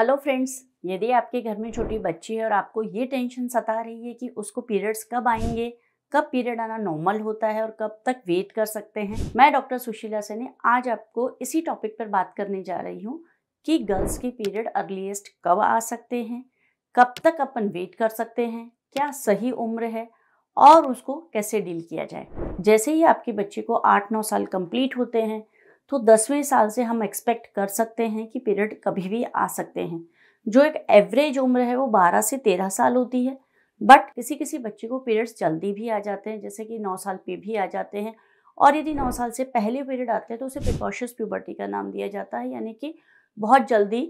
hello friends यदि आपके घर में छोटी बच्ची है और आपको ये टेंशन सता रही है कि उसको पीरियड्स कब आएंगे कब पीरियड आना नॉर्मल होता है और कब तक वेट कर सकते हैं मैं डॉक्टर सुशीला सेने आज आपको इसी टॉपिक पर बात करने जा रही हूँ कि गर्ल्स के पीरियड अर्लीस्ट कब आ सकते हैं कब तक अपन वेट कर सकते हैं क्या सही उम्र है और उसको कैसे डील किया जाए जैसे ही आपकी बच्ची को आठ नौ साल कंप्लीट होते हैं तो दसवें साल से हम एक्सपेक्ट कर सकते हैं कि पीरियड कभी भी आ सकते हैं जो एक एवरेज उम्र है वो बारह से तेरह साल होती है बट किसी किसी बच्चे को पीरियड्स जल्दी भी आ जाते हैं जैसे कि नौ साल पे भी आ जाते हैं और यदि नौ साल से पहले पीरियड आते हैं तो उसे प्रिकॉशस प्यूबर्टी का नाम दिया जाता है यानी कि बहुत जल्दी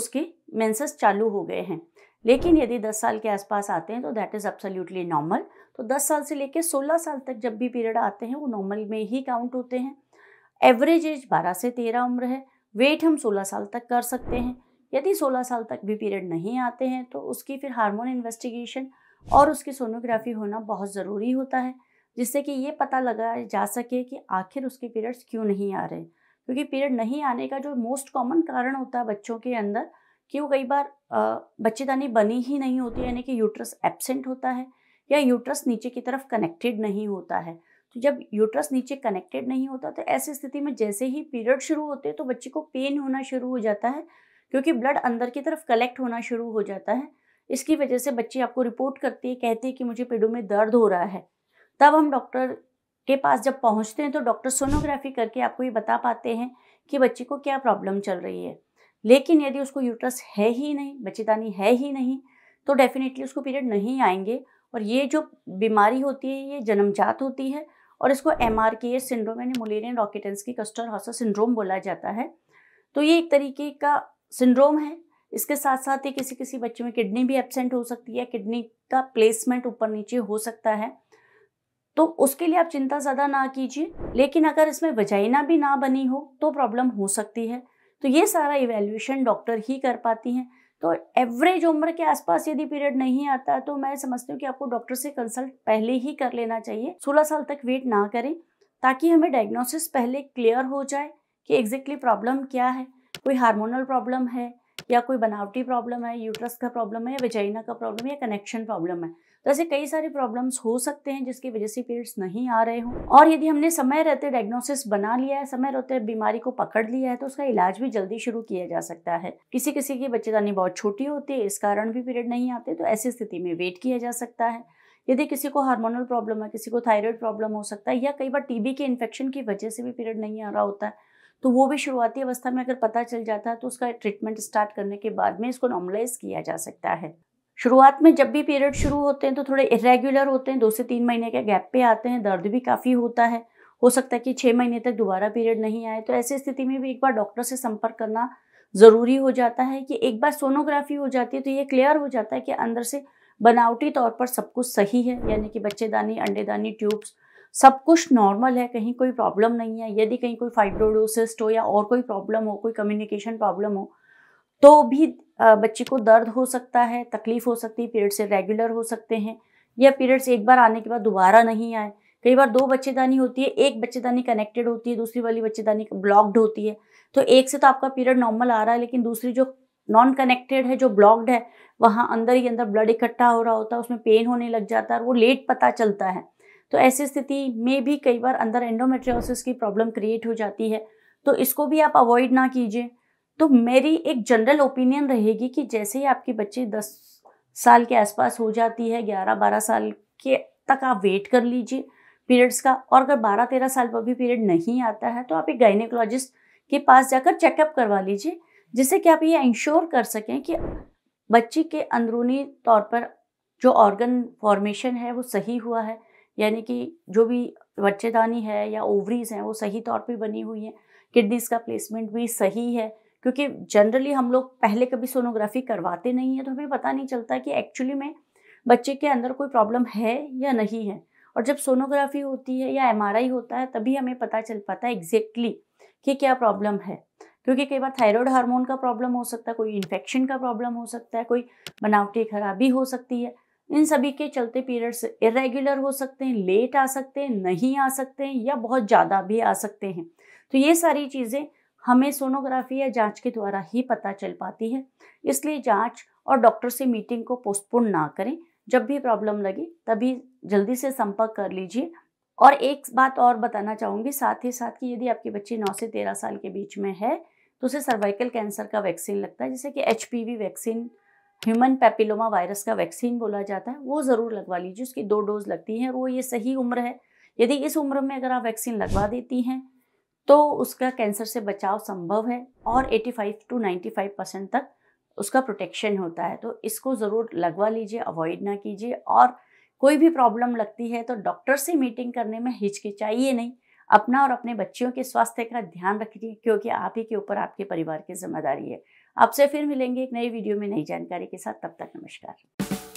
उसके मेंसेस चालू हो गए हैं लेकिन यदि 10 साल के आसपास आते हैं तो दैट इज़ एब्सोल्युटली नॉर्मल तो 10 साल से लेकर 16 साल तक जब भी पीरियड आते हैं वो नॉर्मल में ही काउंट होते हैं एवरेज एज 12 से 13 उम्र है वेट हम 16 साल तक कर सकते हैं यदि 16 साल तक भी पीरियड नहीं आते हैं तो उसकी फिर हार्मोन इन्वेस्टिगेशन और उसकी सोनोग्राफी होना बहुत ज़रूरी होता है जिससे कि ये पता लगाया जा सके कि आखिर उसके पीरियड्स क्यों नहीं आ रहे क्योंकि पीरियड नहीं आने का जो मोस्ट कॉमन कारण होता है बच्चों के अंदर कि वो कई बार बच्चेदानी बनी ही नहीं होती यानी कि यूट्रस एबसेंट होता है या यूट्रस नीचे की तरफ कनेक्टेड नहीं होता है तो जब यूट्रस नीचे कनेक्टेड नहीं होता तो ऐसी स्थिति में जैसे ही पीरियड शुरू होते तो बच्चे को पेन होना शुरू हो जाता है क्योंकि ब्लड अंदर की तरफ कलेक्ट होना शुरू हो जाता है इसकी वजह से बच्चे आपको रिपोर्ट करते हैं कहते हैं कि मुझे पेडों में दर्द हो रहा है तब हम डॉक्टर के पास जब पहुंचते हैं तो डॉक्टर सोनोग्राफी करके आपको ये बता पाते हैं कि बच्चे को क्या प्रॉब्लम चल रही है लेकिन यदि उसको यूट्रस है ही नहीं बच्चेदानी है ही नहीं तो डेफिनेटली उसको पीरियड नहीं आएंगे और ये जो बीमारी होती है ये जन्मजात होती है और इसको एम आर के सिंड्रोम यानी मोलेरियन रॉकेटेंस की कस्टर हॉसर सिंड्रोम बोला जाता है तो ये एक तरीके का सिंड्रोम है इसके साथ साथ ही किसी किसी बच्चे में किडनी भी एबसेंट हो सकती है किडनी का प्लेसमेंट ऊपर नीचे हो सकता है तो उसके लिए आप चिंता ज़्यादा ना कीजिए लेकिन अगर इसमें वजाइना भी ना बनी हो तो प्रॉब्लम हो सकती है तो ये सारा इवेल्यूशन डॉक्टर ही कर पाती हैं तो एवरेज उम्र के आसपास यदि पीरियड नहीं आता तो मैं समझती हूँ कि आपको डॉक्टर से कंसल्ट पहले ही कर लेना चाहिए 16 साल तक वेट ना करें ताकि हमें डायग्नोसिस पहले क्लियर हो जाए कि एग्जैक्टली प्रॉब्लम क्या है कोई हार्मोनल प्रॉब्लम है या कोई बनावटी प्रॉब्लम है यूट्रस का प्रॉब्लम है या वेजाइना का प्रॉब्लम है या कनेक्शन प्रॉब्लम है तो ऐसे कई सारे प्रॉब्लम्स हो सकते हैं जिसकी वजह से पीरियड्स नहीं आ रहे हों और यदि हमने समय रहते डायग्नोसिस बना लिया है समय रहते बीमारी को पकड़ लिया है तो उसका इलाज भी जल्दी शुरू किया जा सकता है किसी किसी की बच्चेदानी बहुत छोटी होती है इस कारण भी पीरियड नहीं आते तो ऐसी स्थिति में वेट किया जा सकता है यदि किसी को हार्मोनल प्रॉब्लम है किसी को थायराइड प्रॉब्लम हो सकता है या कई बार टीबी के इन्फेक्शन की वजह से भी पीरियड नहीं आ रहा होता है तो वो भी शुरुआती अवस्था में अगर पता चल जाता है तो उसका ट्रीटमेंट स्टार्ट करने के बाद में इसको नॉर्मलाइज किया जा सकता है शुरुआत में जब भी पीरियड शुरू होते हैं तो थोड़े इरेगुलर होते हैं दो से तीन महीने के गैप पे आते हैं दर्द भी काफ़ी होता है हो सकता है कि छः महीने तक दोबारा पीरियड नहीं आए तो ऐसी स्थिति में भी एक बार डॉक्टर से संपर्क करना ज़रूरी हो जाता है कि एक बार सोनोग्राफी हो जाती है तो ये क्लियर हो जाता है कि अंदर से बनावटी तौर पर सब कुछ सही है यानी कि बच्चेदानी अंडेदानी ट्यूब्स सब कुछ नॉर्मल है कहीं कोई प्रॉब्लम नहीं है यदि कहीं कोई फाइब्रोडोसिस्ट हो या और कोई प्रॉब्लम हो कोई कम्युनिकेशन प्रॉब्लम हो तो भी बच्चे को दर्द हो सकता है तकलीफ हो सकती है पीरियड्स रेगुलर हो सकते हैं या पीरियड्स एक बार आने के बाद दोबारा नहीं आए कई बार दो बच्चेदानी होती है एक बच्चेदानी कनेक्टेड होती है दूसरी वाली बच्चेदानी ब्लॉक्ड होती है तो एक से तो आपका पीरियड नॉर्मल आ रहा है लेकिन दूसरी जो नॉन कनेक्टेड है जो ब्लॉक्ड है वहाँ अंदर ही अंदर ब्लड इकट्ठा हो रहा होता है उसमें पेन होने लग जाता है और वो लेट पता चलता है तो ऐसी स्थिति में भी कई बार अंदर एंडोमेट्रियोसिस की प्रॉब्लम क्रिएट हो जाती है तो इसको भी आप अवॉइड ना कीजिए तो मेरी एक जनरल ओपिनियन रहेगी कि जैसे ही आपकी बच्चे दस साल के आसपास हो जाती है ग्यारह बारह साल के तक आप वेट कर लीजिए पीरियड्स का और अगर बारह तेरह साल पर भी पीरियड नहीं आता है तो आप एक गाइनिकोलॉजिस्ट के पास जाकर चेकअप करवा लीजिए जिससे कि आप ये इंश्योर कर सकें कि बच्चे के अंदरूनी तौर पर जो ऑर्गन फॉर्मेशन है वो सही हुआ है यानी कि जो भी बच्चेदानी है या ओवरीज हैं वो सही तौर पे बनी हुई हैं किडनीज का प्लेसमेंट भी सही है क्योंकि जनरली हम लोग पहले कभी सोनोग्राफी करवाते नहीं हैं तो हमें पता नहीं चलता कि एक्चुअली में बच्चे के अंदर कोई प्रॉब्लम है या नहीं है और जब सोनोग्राफी होती है या एम होता है तभी हमें पता चल पाता है एग्जैक्टली कि क्या प्रॉब्लम है क्योंकि कई बार थायराइड हार्मोन का प्रॉब्लम हो सकता है कोई इन्फेक्शन का प्रॉब्लम हो सकता है कोई बनावटी खराबी हो सकती है इन सभी के चलते पीरियड्स इरेगुलर हो सकते हैं लेट आ सकते हैं नहीं आ सकते हैं या बहुत ज़्यादा भी आ सकते हैं तो ये सारी चीज़ें हमें सोनोग्राफी या जांच के द्वारा ही पता चल पाती है इसलिए जांच और डॉक्टर से मीटिंग को पोस्टपोन ना करें जब भी प्रॉब्लम लगे तभी जल्दी से संपर्क कर लीजिए और एक बात और बताना चाहूँगी साथ ही साथ कि यदि आपके बच्चे नौ से तेरह साल के बीच में है तो उसे सर्वाइकल कैंसर का वैक्सीन लगता है जैसे कि H vaccine human papilloma virus का वैक्सीन बोला जाता है वो ज़रूर लगवा लीजिए उसकी दो डोज लगती हैं वो ये सही उम्र है यदि इस उम्र में अगर आप वैक्सीन लगवा देती हैं तो उसका कैंसर से बचाव संभव है और 85 टू 95 परसेंट तक उसका प्रोटेक्शन होता है तो इसको ज़रूर लगवा लीजिए अवॉइड ना कीजिए और कोई भी प्रॉब्लम लगती है तो डॉक्टर से मीटिंग करने में हिचकिचाइए नहीं अपना और अपने बच्चियों के स्वास्थ्य का ध्यान रखिए क्योंकि आप ही के ऊपर आपके परिवार की जिम्मेदारी है आपसे फिर मिलेंगे एक नई वीडियो में नई जानकारी के साथ तब तक नमस्कार